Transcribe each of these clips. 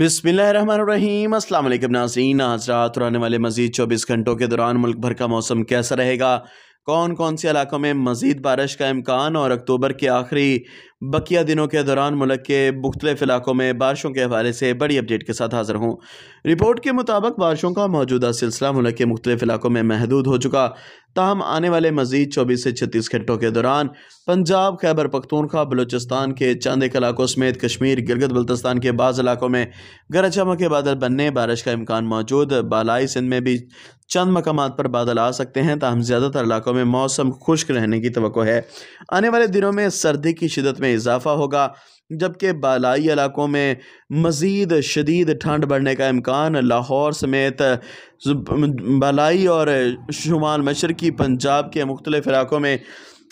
बिसमीम अल्लाम नाजीन हजरात और आने वाले मजीद चौबीस घंटों के दौरान मुल्क भर का मौसम कैसा रहेगा कौन कौन से इलाकों में मज़ीद बारिश का इम्कान और अक्टूबर के आखिरी बकिया दिनों के दौरान मुल्क के मुख्तलिफ इलाकों में बारिशों के हवाले से बड़ी अपडेट के साथ हाजिर हूँ रिपोर्ट के मुताबिक बारिशों का मौजूदा सिलसिला मुल्क के मुख्तलिफ इलाकों में महदूद हो चुका ताहम आने वाले मजीद चौबीस से छत्तीस घंटों के दौरान पंजाब खैबर पख्तूनखा बलोचिस्तान के चंद एक इलाकों समेत कश्मीर गिलगित बल्तिस्तान के बाद इलाकों में गरज चमक के बादल बनने बारिश का इम्कान मौजूद बालाई सिंध में भी चंद मकाम पर बादल आ सकते हैं ताहम ज़्यादातर इलाकों में मौसम खुश्क रहने की तो है आने वाले दिनों में सर्दी की शिदत में इजाफा होगा जबकि बालाई इलाकों में मज़ीद शदीद ठंड बढ़ने का इम्कान लाहौर समेत बालाई और शुमाल मशरकी पंजाब के मुख्तलिफ़ इलाकों में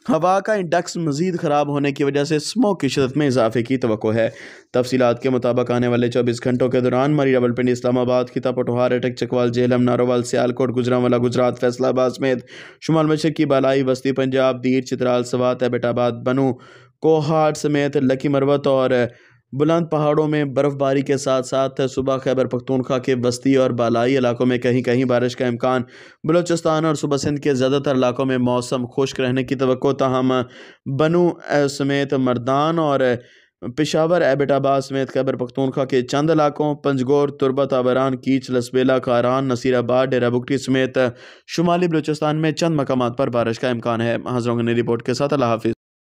हवा का इंडक्स मज़ीद ख़राब होने की वजह से स्मोक की शदत में इजाफे की तो है तफसीत के मुताबिक आने वाले चौबीस घंटों के दौरान मरी पिंड इस्लामाबाद खिता पटोहार अटक चकवाल जेलम नारोवाल सियालकोट गुजरावाला गुजरात फैसलाबाद समेत शुमाल मशरकी बालाई वस्ती पंजाब दीर चित्राल सवात एबटाबाद बनू कोहाट समेत लकी मरवत और बुलंद पहाड़ों में बर्फ़बारी के साथ साथ सुबह खैबर पख्तूनखा के बस्ती और बालाई इलाकों में कहीं कहीं बारिश का इम्कान बलोचिस्तान और सुबह सिंध के ज़्यादातर इलाकों में मौसम खुश्क रहने की तो तहम बनू समेत मर्दान और पिशावर एबिटाबाद समेत खैबर पख्तूनखा के चंद इलाकों पंजगोर तुरबत आवरान कीच लसबेला कारान नसीराबाद डेरा बुकटी समेत शुमाली बलोचिस्तान में चंद मकाम पर बारिश का इम्कान है हजरों ने रिपोर्ट के साथ अल्लाह